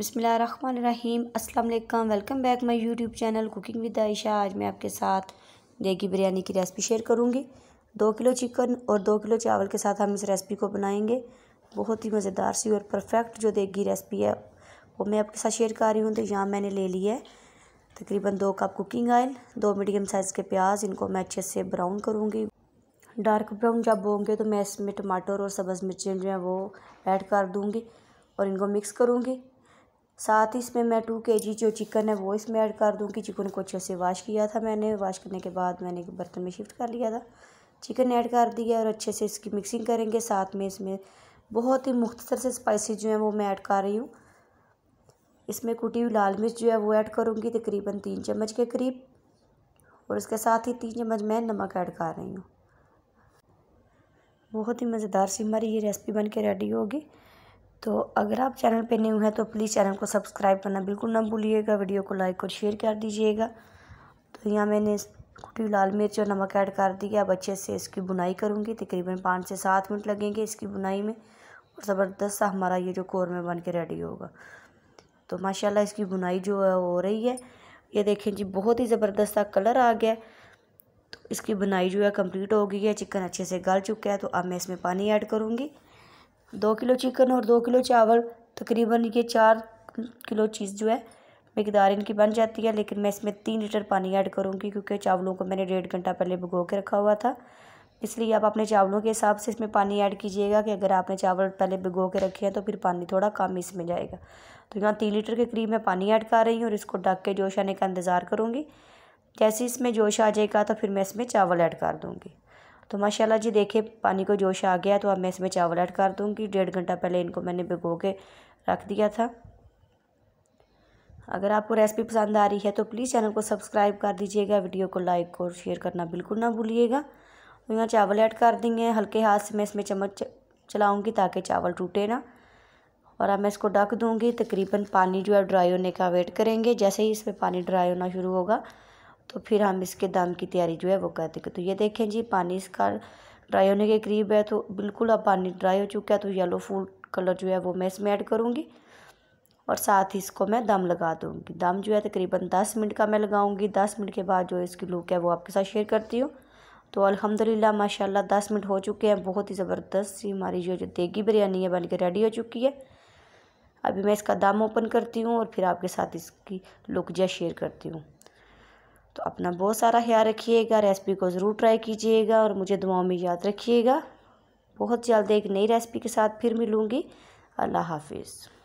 बिसमीम अल्लाम welcome back my YouTube channel cooking with Ayesha आज मैं आपके साथ देगी बिरयानी की रेसिपी शेयर करूंगी दो किलो चिकन और दो किलो चावल के साथ हम इस रेसिपी को बनाएंगे बहुत ही मज़ेदार सी और परफेक्ट जो देगी रेसिपी है वो मैं आपके साथ शेयर कर रही हूँ तो यहाँ मैंने ले ली है तकरीबन दो कप कुकिंग ऑयल दो मीडियम साइज़ के प्याज इनको मैं अच्छे से ब्राउन करूँगी डार्क ब्राउन जब होंगे तो मैं इसमें टमाटर और सब्ज़ मिर्चें जो हैं वो ऐड कर दूँगी और इनको मिक्स करूँगी साथ ही इसमें मैं टू के जी जो चिकन है वो इसमें ऐड कर दूँगी चिकन को अच्छे से वाश किया था मैंने वाश करने के बाद मैंने एक बर्तन में शिफ्ट कर लिया था चिकन ऐड कर दिया और अच्छे से इसकी मिक्सिंग करेंगे साथ में इसमें बहुत ही मुख्तर से स्पाइसी जो हैं वो मैं ऐड कर रही हूँ इसमें कुटी हुई लाल मिर्च जो है वो ऐड करूँगी तकरीबन तीन चम्मच के करीब और इसके साथ ही तीन चम्मच मैं नमक ऐड कर रही हूँ बहुत ही मज़ेदार सी हमारी ये रेसिपी बन के रेडी होगी तो अगर आप चैनल पे न्यू हैं तो प्लीज़ चैनल को सब्सक्राइब करना बिल्कुल ना भूलिएगा वीडियो को लाइक और शेयर कर दीजिएगा तो यहाँ मैंने कुटी लाल मिर्च और नमक ऐड कर दिया अब अच्छे से इसकी बुनाई करूँगी तकरीबन पाँच से सात मिनट लगेंगे इसकी बुनाई में और ज़बरदस्त हमारा ये जो कौरमे बन के रेडी होगा तो माशाल्लाह इसकी बुनाई जो है हो रही है ये देखें जी बहुत ही ज़बरदस्त कलर आ गया तो इसकी बुनाई जो है कम्प्लीट हो गई है चिकन अच्छे से गल चुका है तो अब मैं इसमें पानी ऐड करूँगी दो किलो चिकन और दो किलो चावल तकरीबन ये चार किलो चीज़ जो है मकदार इनकी बन जाती है लेकिन मैं इसमें तीन लीटर पानी ऐड करूँगी क्योंकि चावलों को मैंने डेढ़ घंटा पहले भिगो के रखा हुआ था इसलिए आप अपने चावलों के हिसाब से इसमें पानी ऐड कीजिएगा कि अगर आपने चावल पहले भिगो के रखे हैं तो फिर पानी थोड़ा कम इसमें जाएगा तो यहाँ तीन लीटर के करीब मैं पानी ऐड कर रही हूँ और इसको ढक के जोश आने का इंतज़ार करूँगी जैसे इसमें जोश आ जाएगा तो फिर मैं इसमें चावल ऐड कर दूँगी तो माशाल्लाह जी देखे पानी को जोश आ गया तो अब मैं इसमें चावल ऐड कर दूँगी डेढ़ घंटा पहले इनको मैंने भिगो के रख दिया था अगर आपको रेसिपी पसंद आ रही है तो प्लीज़ चैनल को सब्सक्राइब कर दीजिएगा वीडियो को लाइक और शेयर करना बिल्कुल ना भूलिएगा तो यहाँ चावल ऐड कर देंगे हल्के हाथ से मैं इसमें चम्मच चलाऊँगी ताकि चावल टूटे ना और अब मैं इसको ढक दूँगी तकरीबन पानी जो है ड्राई होने का वेट करेंगे जैसे ही इसमें पानी ड्राई होना शुरू होगा तो फिर हम इसके दाम की तैयारी जो है वो कर देंगे तो ये देखें जी पानी इसका ड्राई होने के करीब है तो बिल्कुल अब पानी ड्राई हो चुका है तो येलो फूड कलर जो है वो मैं इसमें ऐड करूँगी और साथ ही इसको मैं दम लगा दूँगी दम जो है तकरीबन दस मिनट का मैं लगाऊँगी दस मिनट के बाद जो इसकी लुक है वो आपके साथ शेयर करती हूँ तो अल्हम्दुलिल्लाह माशाल्लाह दस मिनट हो चुके हैं बहुत ही ज़बरदस्त सी हमारी जो जो देगी बिरयानी है बन के रेडी हो चुकी है अभी मैं इसका दाम ओपन करती हूँ और फिर आपके साथ इसकी लुक जो शेयर करती हूँ तो अपना बहुत सारा ख्याल रखिएगा रेसिपी को ज़रूर ट्राई कीजिएगा और मुझे दुआओं में याद रखिएगा बहुत जल्द एक नई रेसिपी के साथ फिर मिलूँगी अल्लाह हाफिज़